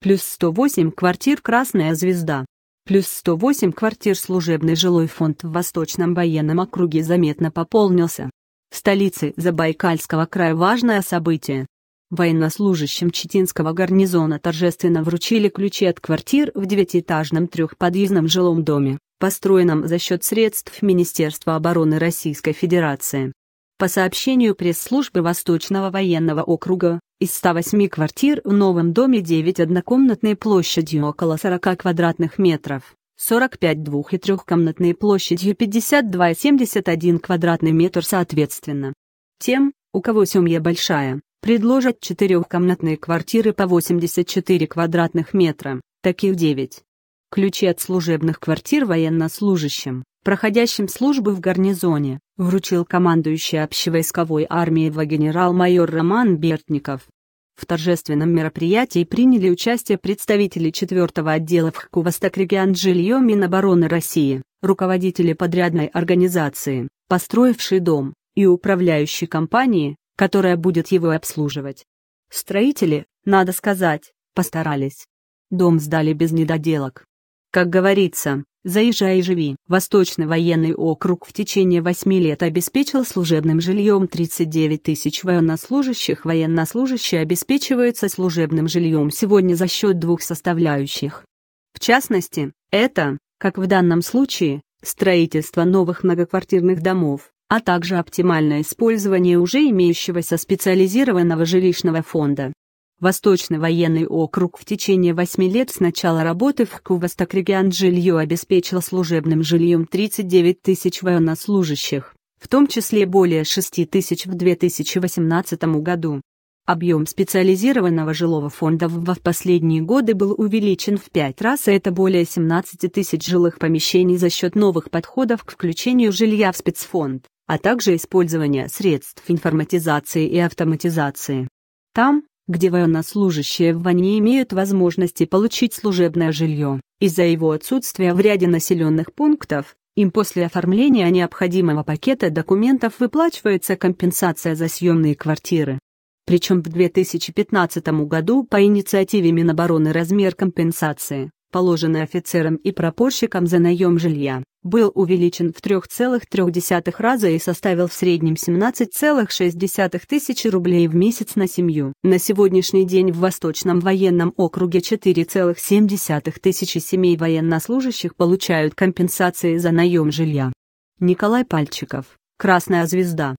плюс 108 квартир «Красная звезда», плюс 108 квартир служебный жилой фонд в Восточном военном округе заметно пополнился. В столице Забайкальского края важное событие. Военнослужащим Читинского гарнизона торжественно вручили ключи от квартир в девятиэтажном трехподъездном жилом доме, построенном за счет средств Министерства обороны Российской Федерации. По сообщению пресс-службы Восточного военного округа, из 108 квартир в новом доме 9 однокомнатные площадью около 40 квадратных метров, 45 двух- и трехкомнатные площадью 52 и 71 квадратный метр соответственно. Тем, у кого семья большая, предложат четырехкомнатные квартиры по 84 квадратных метра, таких 9 ключи от служебных квартир военнослужащим, проходящим службы в гарнизоне, вручил командующий общевойсковой армией во генерал-майор Роман Бертников. В торжественном мероприятии приняли участие представители 4-го отдела Восток-Регион жилье Минобороны России», руководители подрядной организации, построивший дом, и управляющей компании, которая будет его обслуживать. Строители, надо сказать, постарались. Дом сдали без недоделок. Как говорится, «Заезжай и живи». Восточный военный округ в течение восьми лет обеспечил служебным жильем 39 тысяч военнослужащих. Военнослужащие обеспечиваются служебным жильем сегодня за счет двух составляющих. В частности, это, как в данном случае, строительство новых многоквартирных домов, а также оптимальное использование уже имеющегося специализированного жилищного фонда. Восточный военный округ в течение восьми лет с начала работы в Кувосток регион жилье обеспечил служебным жильем 39 тысяч военнослужащих, в том числе более 6 тысяч в 2018 году. Объем специализированного жилого фонда в последние годы был увеличен в пять раз, и а это более 17 тысяч жилых помещений за счет новых подходов к включению жилья в спецфонд, а также использования средств информатизации и автоматизации. Там, где военнослужащие в Ване имеют возможности получить служебное жилье. Из-за его отсутствия в ряде населенных пунктов, им после оформления необходимого пакета документов выплачивается компенсация за съемные квартиры. Причем в 2015 году по инициативе Минобороны размер компенсации, положенный офицерам и пропорщикам за наем жилья, был увеличен в 3,3 раза и составил в среднем 17,6 тысячи рублей в месяц на семью. На сегодняшний день в Восточном военном округе 4,7 тысячи семей военнослужащих получают компенсации за наем жилья. Николай Пальчиков, «Красная звезда».